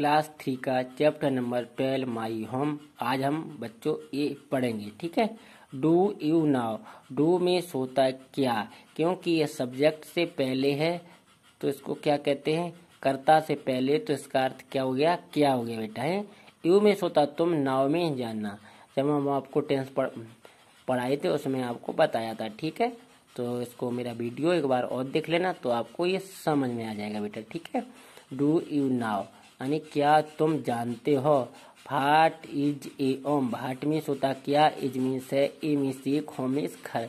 class three का chapter number twelve my home आज हम बच्चों ये पढ़ेंगे ठीक है डू यू नाउ डू में सोता क्या क्योंकि ये सब्जेक्ट से पहले है तो इसको क्या कहते हैं कर्ता से पहले तो इसका अर्थ क्या हो गया क्या हो गया बेटा है यू में सोता तुम नाव में जाना जब हम आपको टेंस पढ़ाए थे उसमें आपको बताया था ठीक है तो इसको मेरा वीडियो एक बार और देख लेना तो आपको ये समझ में आ जाएगा बेटा ठीक है डू यू नाव यानी क्या तुम जानते हो भाट इज ए ओम भाट मीस होता क्या इज मीस है ए मीस एक होम घर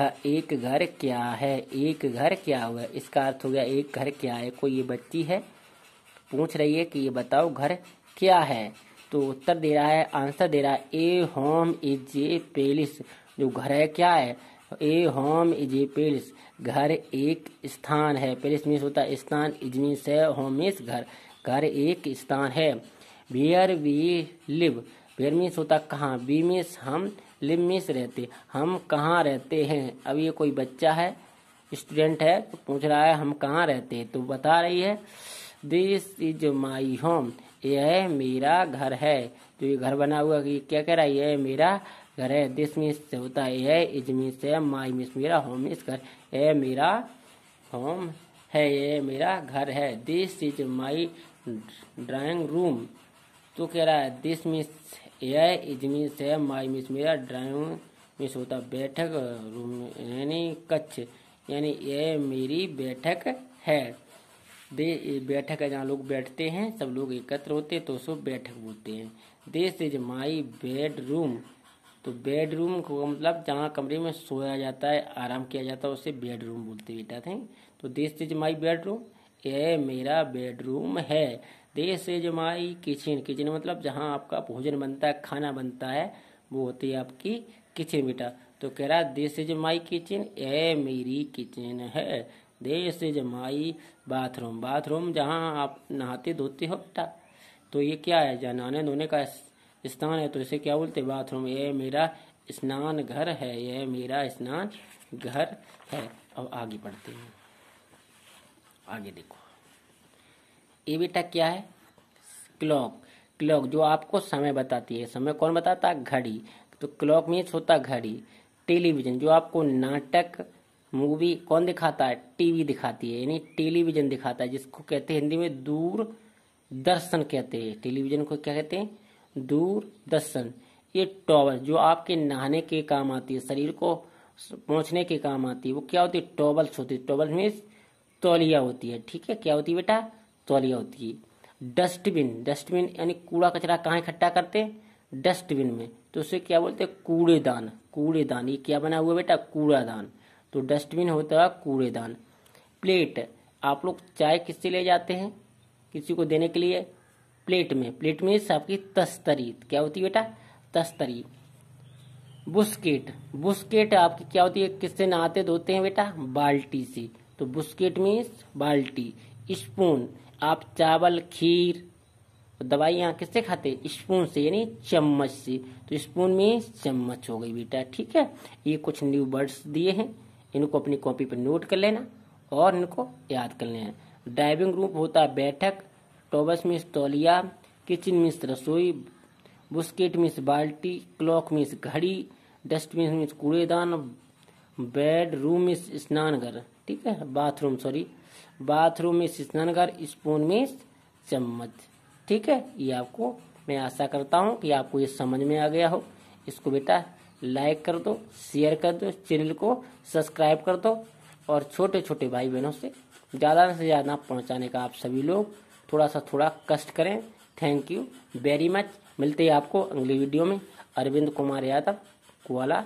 घर एक घर क्या है एक घर क्या हुआ इसका अर्थ हो गया एक घर क्या है कोई ये बच्ची है पूछ रही है कि ये बताओ घर क्या है तो उत्तर दे रहा है आंसर दे रहा है ए होम इज ए पेलिस जो घर है क्या है ए होम इज ए पेलिस घर एक स्थान है पेलिस मीन्स होता है स्थान इज मीन्स है होम मीन्स घर घर एक स्थान है where we live where means होता है कहाँ वी मीन्स हम लिव मीन्स रहते हम कहाँ रहते हैं अब ये कोई बच्चा है स्टूडेंट है तो पूछ रहा है हम कहाँ रहते हैं तो बता रही है दिस इज माई होम यह मेरा घर है जो तो ये घर बना हुआ कि क्या कह रहा है यह मेरा करे दिस मीन्स से होता है इज मीन्स से माई मीन्स मेरा होम इस घर ए मेरा होम है ये मेरा घर है this is my drawing room तो कह रहा है this means a is means है माई मीन्स मेरा ड्राइंग मीन्स होता बैठक रूम यानी कच्छ यानी ये मेरी बैठक है दे बैठक है जहाँ लोग बैठते हैं सब लोग एकत्र होते हैं तो उसको बैठक बोलते हैं दिस इज माई बेडरूम तो बेडरूम को मतलब जहाँ कमरे में सोया जाता है आराम किया जाता है उसे बेडरूम बोलते हैं बेटा थे तो दिस इज माई बेडरूम ये मेरा बेडरूम है this is my kitchen kitchen मतलब जहाँ आपका भोजन बनता है खाना बनता है वो होती है आपकी किचन बेटा तो कह रहा दिस इज माई किचन ये मेरी किचन है this is my bathroom bathroom जहाँ आप नहाते धोते हो बेटा तो ये क्या है जहाँ नहाने धोने का स्थान है तो इसे क्या बोलते हैं बाथरूम यह मेरा स्नान घर है यह मेरा स्नान घर है अब आगे बढ़ते हैं आगे देखो ये बेटा क्या है क्लॉक क्लॉक जो आपको समय बताती है समय कौन बताता है घड़ी तो क्लॉक मीन्स होता घड़ी टेलीविजन जो आपको नाटक मूवी कौन दिखाता है टीवी दिखाती है यानी टेलीविजन दिखाता है जिसको कहते हैं हिंदी में दूर दर्शन कहते हैं टेलीविजन को क्या कहते हैं दूरदर्शन ये टॉवल जो आपके नहाने के काम आती है शरीर को पहुंचने के काम आती है वो क्या होती है टॉवल्स होती है टॉवल मीन्स तौलिया होती है ठीक है क्या होती है बेटा तौलिया होती है डस्टबिन डस्टबिन यानी कूड़ा कचरा कहाँ इकट्ठा करते हैं डस्टबिन में तो उसे क्या बोलते हैं कूड़ेदान कूड़ेदान ये क्या बना हुआ बेटा कूड़ादान तो डस्टबिन होता है कूड़ेदान प्लेट आप लोग चाय किससे ले जाते हैं किसी को देने के लिए प्लेट में प्लेट में आपकी तस्तरी क्या होती है बेटा तस्तरी बुस्केट बुस्केट आपकी क्या होती है किससे नहाते धोते हैं बेटा बाल्टी से तो बुस्केट मीन्स बाल्टी स्पून आप चावल खीर दवाई यहाँ किससे खाते स्पून से यानी चम्मच से तो स्पून में चम्मच हो गई बेटा ठीक है ये कुछ न्यू वर्ड्स दिए हैं इनको अपनी कॉपी पर नोट कर लेना और इनको याद कर लेना ड्राइविंग रूम होता है बैठक टोबस मिस तौलिया किचन मिस रसोई बुस्केट मिस बाल्टी क्लॉक मिस घड़ी डस्टबिन मिस कूड़ेदान बेड रूम मिस स्नानघर ठीक है बाथरूम सॉरी बाथरूम मिस स्नानघर स्पून मिस चम्मच ठीक है ये आपको मैं आशा करता हूँ कि आपको ये समझ में आ गया हो इसको बेटा लाइक कर दो शेयर कर दो चैनल को सब्सक्राइब कर दो और छोटे छोटे भाई बहनों से ज़्यादा से ज़्यादा पहुँचाने का आप सभी लोग थोड़ा सा थोड़ा कष्ट करें थैंक यू वेरी मच मिलते हैं आपको अगली वीडियो में अरविंद कुमार यादव कुआला